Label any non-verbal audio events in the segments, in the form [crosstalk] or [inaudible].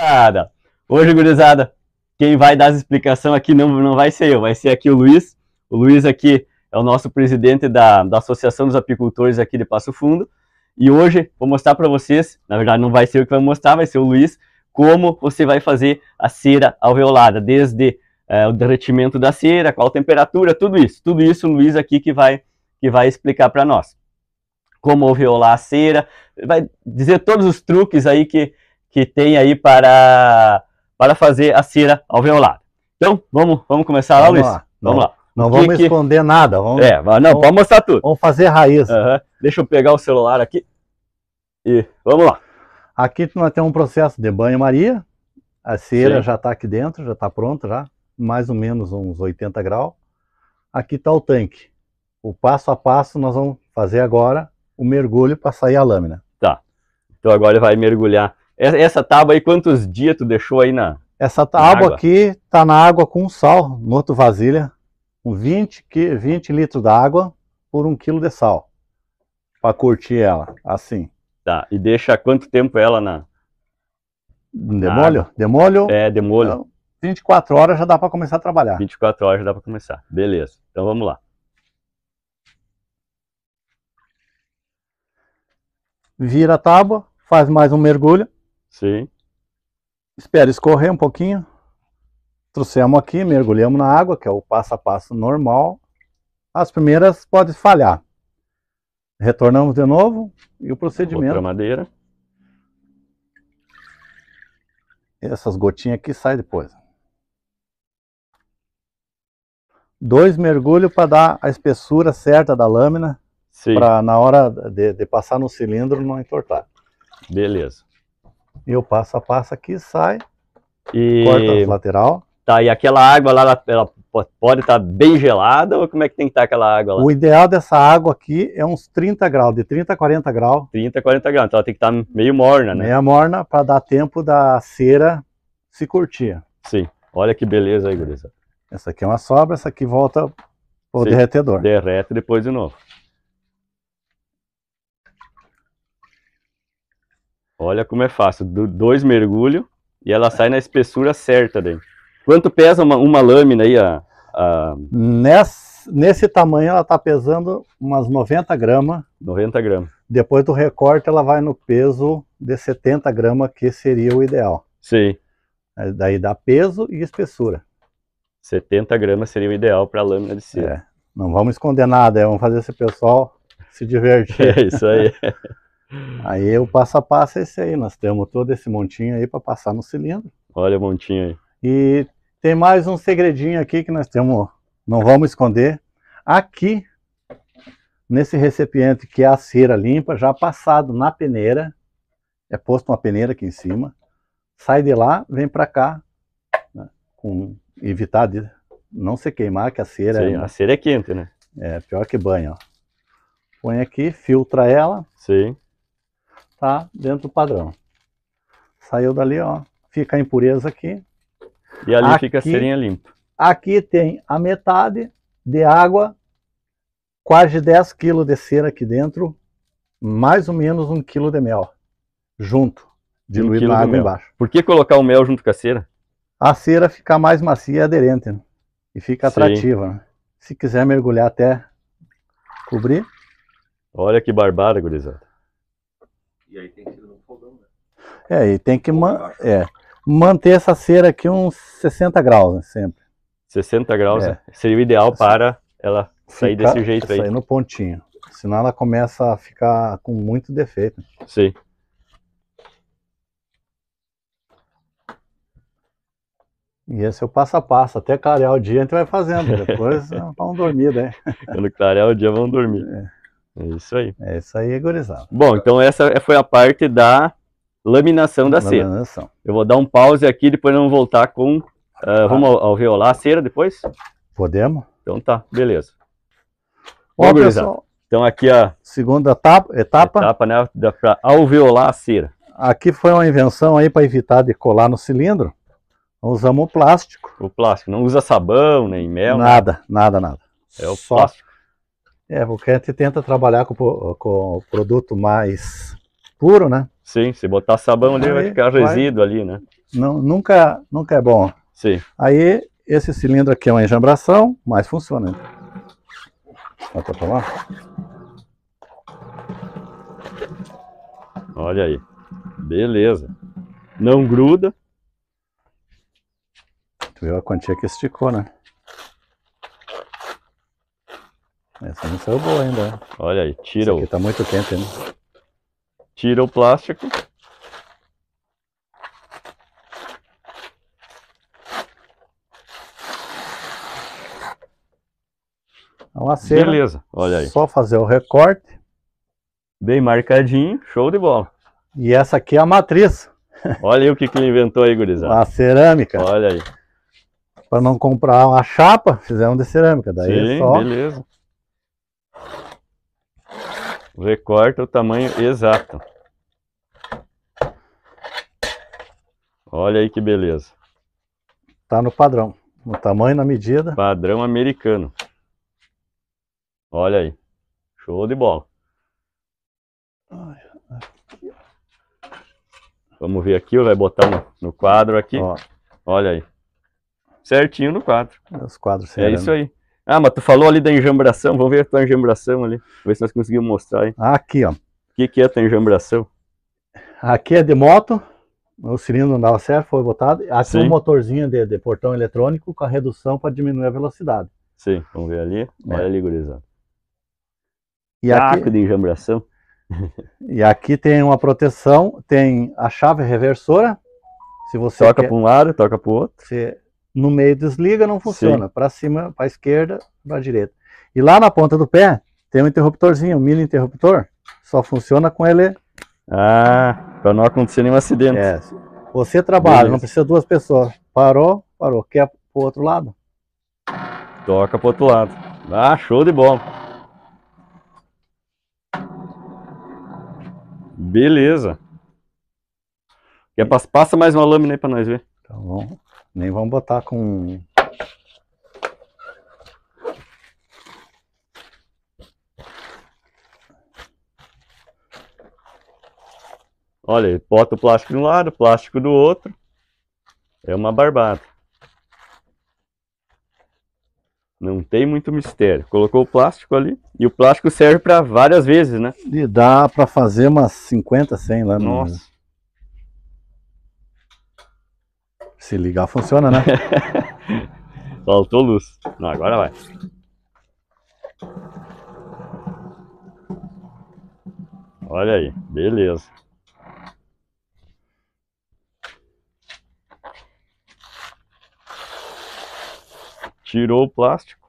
gurizada. Hoje, gurizada, quem vai dar as explicações aqui não, não vai ser eu, vai ser aqui o Luiz. O Luiz aqui é o nosso presidente da, da Associação dos Apicultores aqui de Passo Fundo. E hoje vou mostrar para vocês, na verdade não vai ser eu que vai mostrar, vai ser o Luiz, como você vai fazer a cera alveolada, desde é, o derretimento da cera, qual temperatura, tudo isso. Tudo isso o Luiz aqui que vai, que vai explicar para nós. Como alveolar a cera, vai dizer todos os truques aí que, que tem aí para, para fazer a cera ao lado. Então, vamos, vamos começar lá, vamos Luiz? Lá. Vamos não, lá. Não que vamos que... esconder nada. Vamos, é, não, vamos, mostrar tudo. Vamos fazer raiz. Uhum. Deixa eu pegar o celular aqui e vamos lá. Aqui nós temos um processo de banho-maria. A cera Sim. já está aqui dentro, já está pronta, já mais ou menos uns 80 graus. Aqui está o tanque. O passo a passo nós vamos fazer agora o mergulho para sair a lâmina. Tá. Então agora ele vai mergulhar essa tábua aí, quantos dias tu deixou aí na Essa tábua na aqui tá na água com sal, no outro vasilha, com 20, 20 litros d'água por um quilo de sal, para curtir ela, assim. Tá, e deixa quanto tempo ela na... Demolho? Na demolho? É, demolho. 24 então, horas já dá para começar a trabalhar. 24 horas já dá para começar, beleza. Então vamos lá. vira a tábua, faz mais um mergulho. Sim. Espera escorrer um pouquinho. Trouxemos aqui, mergulhamos na água, que é o passo a passo normal. As primeiras podem falhar. Retornamos de novo e o procedimento. Outra madeira. Essas gotinhas aqui saem depois. Dois mergulhos para dar a espessura certa da lâmina. Para na hora de, de passar no cilindro não entortar. Beleza e Eu passo a passo aqui, sai, e... corta as lateral. Tá, e aquela água lá, ela pode estar tá bem gelada ou como é que tem que estar tá aquela água lá? O ideal dessa água aqui é uns 30 graus, de 30 a 40 graus. 30 a 40 graus, então ela tem que estar tá meio morna, né? Meia morna para dar tempo da cera se curtir. Sim, olha que beleza aí, gurizada. Essa aqui é uma sobra, essa aqui volta o derretedor. Derrete depois de novo. Olha como é fácil. Do, dois mergulhos e ela sai na espessura certa daí. Quanto pesa uma, uma lâmina aí? A, a... Nesse, nesse tamanho ela está pesando umas 90 gramas. 90 gramas. Depois do recorte ela vai no peso de 70 gramas, que seria o ideal. Sim. Daí dá peso e espessura. 70 gramas seria o ideal para a lâmina de cera. É, não vamos esconder nada, é, vamos fazer esse pessoal se divertir. [laughs] É isso aí. [laughs] Aí o passo a passo é esse aí, nós temos todo esse montinho aí para passar no cilindro. Olha o montinho aí. E tem mais um segredinho aqui que nós temos, não vamos esconder. Aqui, nesse recipiente que é a cera limpa, já passado na peneira, é posto uma peneira aqui em cima, sai de lá, vem para cá, né, com, evitar de não se queimar, que a cera... Sim, é, a cera é quente, né? É, pior que banho, ó. Põe aqui, filtra ela. Sim está dentro do padrão. Saiu dali, ó, fica a impureza aqui. E ali aqui, fica a serinha limpa. Aqui tem a metade de água, quase 10 kg de cera aqui dentro, mais ou menos 1 kg de mel, junto, diluído um na água embaixo. Por que colocar o mel junto com a cera? A cera fica mais macia e aderente, né? e fica atrativa. Né? Se quiser mergulhar até cobrir. Olha que barbada, gurizada. E aí tem que ser no fogão, né? É, e tem que man é, manter essa cera aqui uns 60 graus, né, sempre. 60 graus é. seria o ideal para ela sair Fica, desse jeito aí. Sair no pontinho. Senão ela começa a ficar com muito defeito. Sim. E esse é o passo a passo, até clarear o dia a gente vai fazendo, depois [laughs] vamos dormir, né? Quando clarear o dia vamos dormir. É. É isso aí. É isso aí, gurizada. Bom, então essa foi a parte da laminação da laminação. cera. Eu vou dar um pause aqui, depois nós vamos voltar com... Uh, ah. Vamos ah. ao, violar a cera depois? Podemos. Então tá, beleza. Bom, Bom gurizada, então aqui a... Segunda etapa. Etapa, etapa né, para alveolar a cera. Aqui foi uma invenção aí para evitar de colar no cilindro. Nós usamos o plástico. O plástico, não usa sabão, nem mel. Né? Nada, né? nada, nada. É o Só plástico. É, o a tenta trabalhar com, com o produto mais puro, né? Sim, se botar sabão ali vai ficar resíduo vai... ali, né? Não, nunca, nunca é bom. Sim. Aí esse cilindro aqui é uma enjambração, mas funciona. Bota pra lá. Olha aí. Beleza. Não gruda. Tu viu a quantia que esticou, né? Essa não saiu boa ainda. Olha aí, tira o... aqui tá muito quente né? Tira o plástico. É uma cera. Beleza, olha aí. Só fazer o recorte. Bem marcadinho, show de bola. E essa aqui é a matriz. Olha aí o que, que ele inventou aí, gurizada. A cerâmica. Olha aí. Para não comprar uma chapa, fizemos de cerâmica. Daí é Sim, só beleza recorta é o tamanho exato. Olha aí que beleza. Tá no padrão, no tamanho, na medida. Padrão americano. Olha aí, show de bola. Vamos ver aqui, vai botar no, no quadro aqui. Ó. Olha aí, certinho no quadro. Os quadros É isso aí. Ah, mas tu falou ali da enjambração, vamos ver a tua enjambração ali, ver se nós conseguimos mostrar aí. Aqui, ó. O que, que é a tua enjambração? Aqui é de moto, o cilindro não dava certo, foi botado. Aqui é um motorzinho de, de, portão eletrônico com a redução para diminuir a velocidade. Sim, vamos ver ali. Olha é. ali, gurizada. E Taco aqui, de enjambração. [laughs] E aqui tem uma proteção, tem a chave reversora. Se você toca quer... para um lado, toca para o outro. Se no meio desliga, não funciona. Para cima, para esquerda, para direita. E lá na ponta do pé tem um interruptorzinho, um mini interruptor. Só funciona com ele. Ah, para não acontecer nenhum acidente. É. Você trabalha, Beleza. não precisa duas pessoas. Parou, parou. Quer pro outro lado? Toca pro outro lado. Ah, show de bola. Beleza. passa mais uma lâmina aí para nós ver. Tá bom. Nem vamos botar com... Olha, ele bota o plástico de um lado, o plástico do outro. É uma barbada. Não tem muito mistério. Colocou o plástico ali. E o plástico serve para várias vezes, né? E dá para fazer umas 50, 100 lá no... Nossa. Se ligar, funciona, né? [laughs] Faltou luz. Não, agora vai. Olha aí, beleza. Tirou o plástico.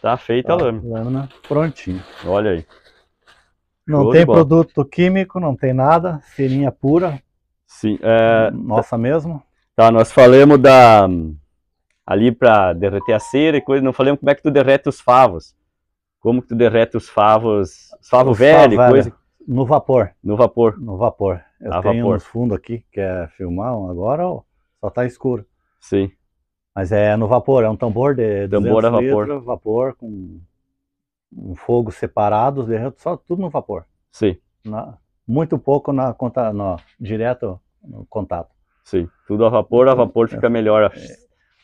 Tá feita a tá, lâmina. Lâmina prontinha. Olha aí. Não Show tem produto químico, não tem nada, serinha pura, Sim. É, Nossa mesmo? Tá, nós falamos da ali para derreter a cera e coisa, não falamos como é que tu derrete os favos. Como que tu derrete os favos, os favos velhos, coisa. No vapor. No vapor. No vapor. Eu a tenho vapor. fundo aqui, quer filmar agora só tá escuro? Sim. Mas é no vapor, é um tambor de tambor a vapor. Litros, vapor com um fogo separado, só tudo no vapor. Sim. Na, muito pouco na conta, direto no contato. Sim, tudo a vapor, a vapor fica é. melhor.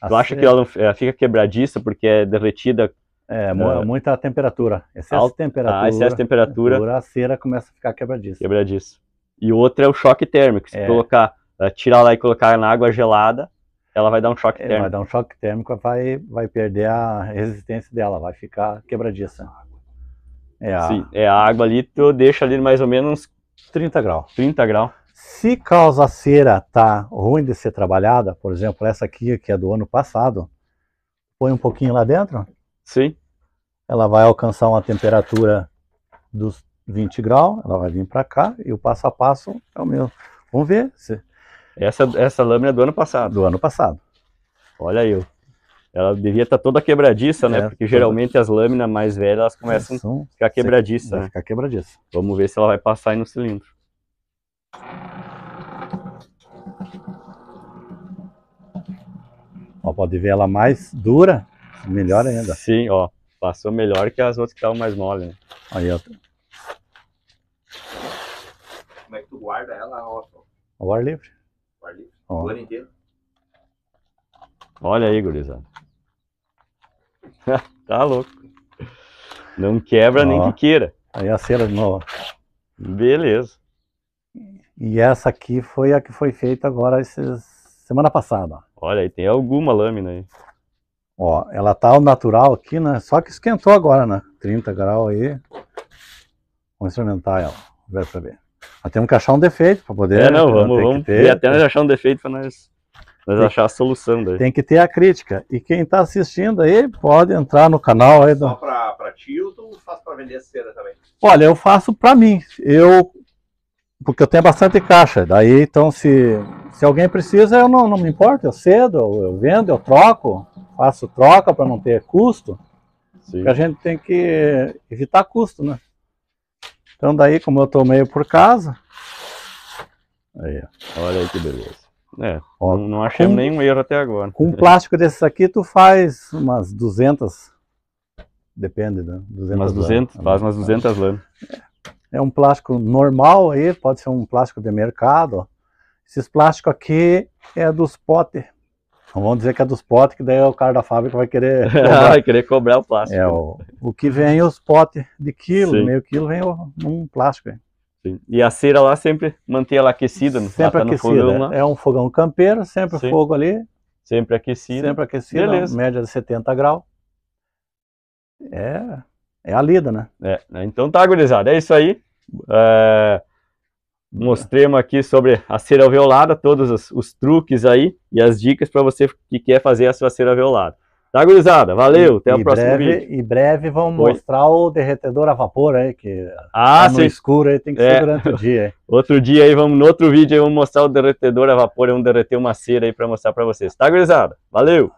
É. Tu acha que ela fica quebradiça porque é derretida? É, uh, muita temperatura, excesso alta, de temperatura. Ah, excesso de temperatura. A cera começa a ficar quebradiça. Quebradiça. E outra é o choque térmico. Se é. colocar, eh, tirar lá e colocar na água gelada, ela vai dar um choque térmico. Vai dar um choque térmico, vai, vai perder a resistência dela, vai ficar quebradiça. É a... Sim, é a água ali, tu deixa ali mais ou menos... 30 graus. 30 graus. Se causa cera tá ruim de ser trabalhada, por exemplo, essa aqui que é do ano passado, põe um pouquinho lá dentro. Sim. Ela vai alcançar uma temperatura dos 20 graus, ela vai vir para cá e o passo a passo é o mesmo. Vamos ver. Se... Essa, essa lâmina é do ano passado. Do ano passado. Olha aí. Ela devia estar tá toda quebradiça, né? É, Porque geralmente as lâminas mais velhas elas começam a ficar quebradiça. Né? Ficar quebradiça. Vamos ver se ela vai passar aí no cilindro. Ó, pode ver ela mais dura, melhor ainda. Sim, ó. Passou melhor que as outras que estavam mais mole, né? Aí, ó. Como é que tu guarda ela, ó? Ao ar livre. Ao ar livre. Ó. O ano inteiro. Olha aí, gurizada. [laughs] tá louco. Não quebra ó. nem que queira. Aí a cera de novo. Beleza. E essa aqui foi a que foi feita agora esses, semana passada. Olha, aí tem alguma lâmina aí. Ó, ela tá ao natural aqui, né? Só que esquentou agora, né? 30 graus aí. Vamos experimentar ela, ver pra ver. Nós temos que achar um defeito para poder... É, não, né? vamos, vamos ter, e até nós achar um defeito para nós, nós achar a solução daí. Tem que ter a crítica. E quem tá assistindo aí pode entrar no canal aí. Do... Só pra, pra ou tu faz pra vender a cera também? Olha, eu faço pra mim. Eu porque eu tenho bastante caixa. Daí, então, se, se alguém precisa, eu não, não me importo, eu cedo, eu, eu vendo, eu troco, faço troca para não ter custo. Sim. Porque a gente tem que evitar custo, né? Então, daí, como eu estou meio por casa. Aí, olha aí que beleza. É, ó, não achei com, nenhum erro até agora. Com um [laughs] plástico desses aqui, tu faz umas 200. Depende, né? 200 umas 200, é faz umas 200 lâminas. É um plástico normal aí, pode ser um plástico de mercado. Esses plásticos aqui é dos potes. Então vamos dizer que é dos potes, que daí é o cara da fábrica vai querer [laughs] cobrar, vai querer cobrar o plástico. É, o, o que vem é os potes de quilo, Sim. meio quilo, vem um plástico. Sim. E a cera lá sempre mantém ela aquecida? Né? Sempre tá aquecida. Fogão, é um fogão campeiro, sempre Sim. fogo ali. Sempre aquecida. Sempre aquecida, Beleza. média de 70 graus. É, é a lida, né? É, né? então tá, gurizada, é isso aí. É, mostremos aqui sobre a cera alveolada, todos os, os truques aí e as dicas para você que quer fazer a sua cera alveolada. Tá, gurizada? Valeu, e, até o próximo breve, vídeo. Em breve vamos Oi. mostrar o derretedor a vapor aí, que ah, tá no escuro aí, tem que ser é. durante o [laughs] dia. Aí. Outro dia aí, vamos, no outro vídeo aí, vamos mostrar o derretedor a vapor, vamos derreter uma cera aí para mostrar para vocês. Tá, gurizada? Valeu!